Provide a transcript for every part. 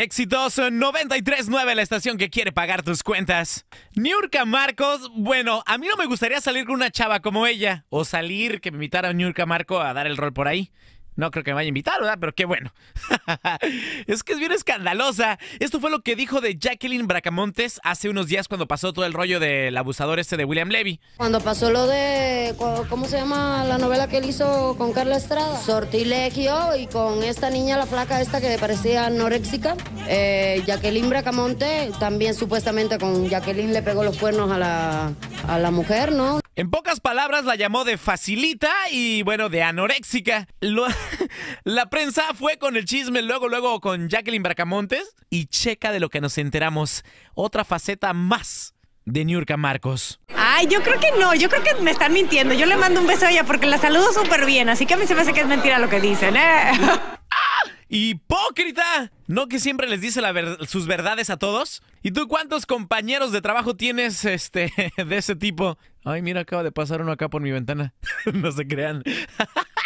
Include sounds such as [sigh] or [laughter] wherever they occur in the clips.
Éxitos 939, la estación que quiere pagar tus cuentas. Niurka Marcos, bueno, a mí no me gustaría salir con una chava como ella, o salir que me invitara a Niurka Marco a dar el rol por ahí. No creo que me vaya a invitar, ¿verdad? Pero qué bueno. [laughs] es que es bien escandalosa. Esto fue lo que dijo de Jacqueline Bracamontes hace unos días cuando pasó todo el rollo del abusador este de William Levy. Cuando pasó lo de, ¿cómo se llama la novela que él hizo con Carla Estrada? Sortilegio y con esta niña, la flaca esta que parecía anoréxica. Eh, Jacqueline Bracamonte también supuestamente con Jacqueline le pegó los cuernos a la, a la mujer, ¿no? En pocas palabras la llamó de facilita y bueno, de anoréxica. [laughs] la prensa fue con el chisme luego, luego con Jacqueline Bracamontes y checa de lo que nos enteramos. Otra faceta más de Niurka Marcos. Ay, yo creo que no, yo creo que me están mintiendo. Yo le mando un beso a ella porque la saludo súper bien, así que a mí se me hace que es mentira lo que dicen, ¿eh? [laughs] ¡Hipócrita! ¿No que siempre les dice sus verdades a todos? ¿Y tú cuántos compañeros de trabajo tienes este, [laughs] de ese tipo? Ay, mira, acaba de pasar uno acá por mi ventana. [laughs] no se crean.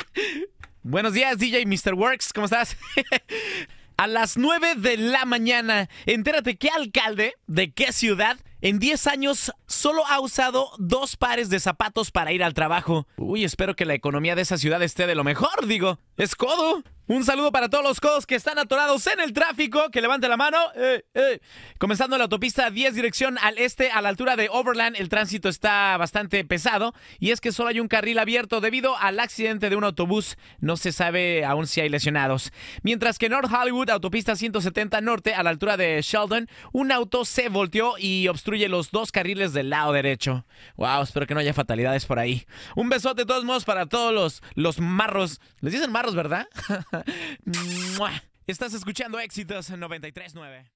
[laughs] Buenos días, DJ Mr. Works, ¿cómo estás? a las 9 de la mañana, entérate qué alcalde de qué ciudad en 10 años solo ha usado dos pares de zapatos para ir al trabajo. Uy, espero que la economía de esa ciudad esté de lo mejor, digo. ¡Es codo! Un saludo para todos los codos que están atorados en el tráfico, que levante la mano. Eh, eh. Comenzando la autopista 10 dirección al este, a la altura de Overland, el tránsito está bastante pesado y es que solo hay un carril abierto debido al accidente de un autobús. No se sabe aún si hay lesionados. Mientras que North Hollywood, autopista 170 norte, a la altura de Sheldon, un auto se volteó y obstruye los dos carriles del lado derecho. Wow, espero que no haya fatalidades por ahí. Un besote de todos modos para todos los, los marros. Les dicen marros, ¿verdad? [laughs] [laughs] Estás escuchando Éxitos 939.